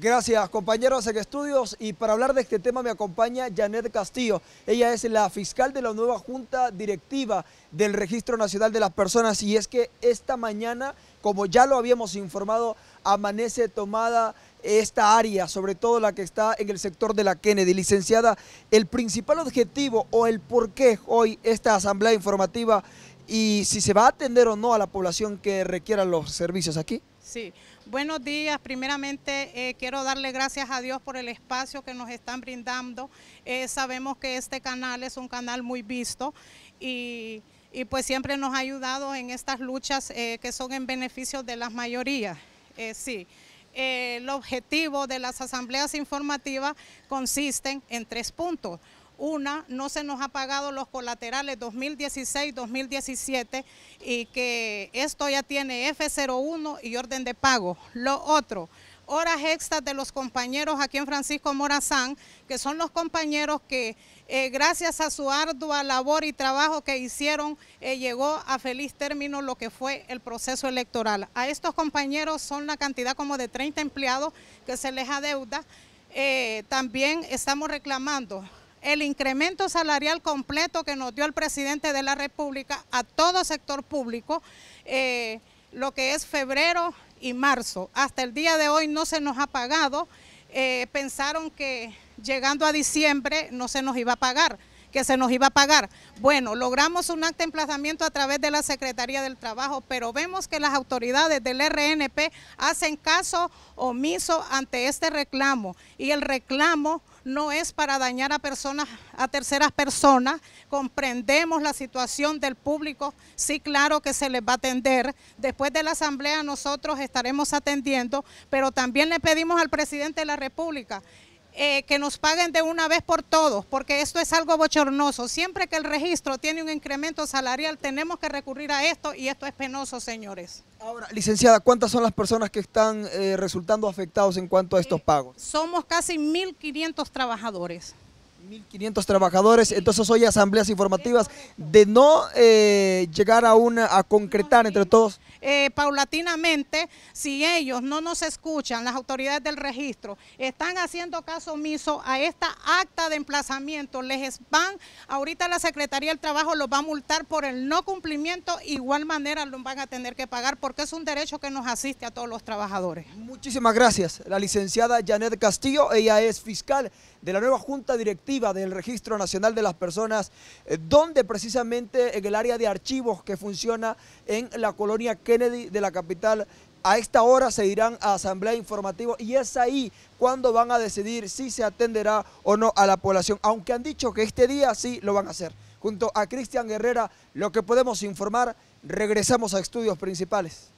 Gracias, compañeros en estudios. Y para hablar de este tema me acompaña Janet Castillo. Ella es la fiscal de la nueva Junta Directiva del Registro Nacional de las Personas. Y es que esta mañana, como ya lo habíamos informado, amanece tomada esta área, sobre todo la que está en el sector de la Kennedy. Licenciada, el principal objetivo o el por qué hoy esta asamblea informativa y si se va a atender o no a la población que requiera los servicios aquí. Sí, buenos días. Primeramente eh, quiero darle gracias a Dios por el espacio que nos están brindando. Eh, sabemos que este canal es un canal muy visto y, pues siempre nos ha ayudado en estas luchas eh, que son en beneficio de las mayorías. sí, el objetivo de las asambleas informativas consisten en tres puntos. Una, no se nos ha pagado los colaterales 2016-2017 y que esto ya tiene F01 y orden de pago. Lo otro, horas extras de los compañeros aquí en Francisco Morazán, que son los compañeros que eh, gracias a su ardua labor y trabajo que hicieron, eh, llegó a feliz término lo que fue el proceso electoral. A estos compañeros son la cantidad como de 30 empleados que se les adeuda. Eh, también estamos reclamando el incremento salarial completo que nos dio el presidente de la República a todo sector público, eh, lo que es febrero y marzo. Hasta el día de hoy no se nos ha pagado. Eh, pensaron que llegando a diciembre no se nos iba a pagar que se nos iba a pagar. Bueno, logramos un acto de emplazamiento a través de la Secretaría del Trabajo, pero vemos que las autoridades del RNP hacen caso omiso ante este reclamo y el reclamo no es para dañar a personas, a terceras personas. Comprendemos la situación del público, sí, claro que se les va a atender. Después de la asamblea nosotros estaremos atendiendo, pero también le pedimos al presidente de la República eh, que nos paguen de una vez por todos, porque esto es algo bochornoso. Siempre que el registro tiene un incremento salarial, tenemos que recurrir a esto y esto es penoso, señores. Ahora, licenciada, ¿cuántas son las personas que están eh, resultando afectados en cuanto a eh, estos pagos? somos casi 1.500 trabajadores. 1.500 trabajadores. Entonces hoy asambleas informativas de no eh, llegar a una a concretar entre todos. Eh, paulatinamente, si ellos no nos escuchan, las autoridades del registro están haciendo caso omiso a esta acta de emplazamiento, les van, ahorita la Secretaría del Trabajo los va a multar por el no cumplimiento, igual manera los van a tener que pagar porque es un derecho que nos asiste a todos los trabajadores. Muchísimas gracias. La licenciada Janet Castillo, ella es fiscal de la nueva Junta Directiva del Registro Nacional de las Personas, eh, donde precisamente en el área de archivos que funciona en la colonia Kennedy de la capital a esta hora se irán a asamblea informativa y es ahí cuando van a decidir si se atenderá o no a la población, aunque han dicho que este día sí lo van a hacer. Junto a Cristian Guerrera, lo que podemos informar, regresamos a estudios principales.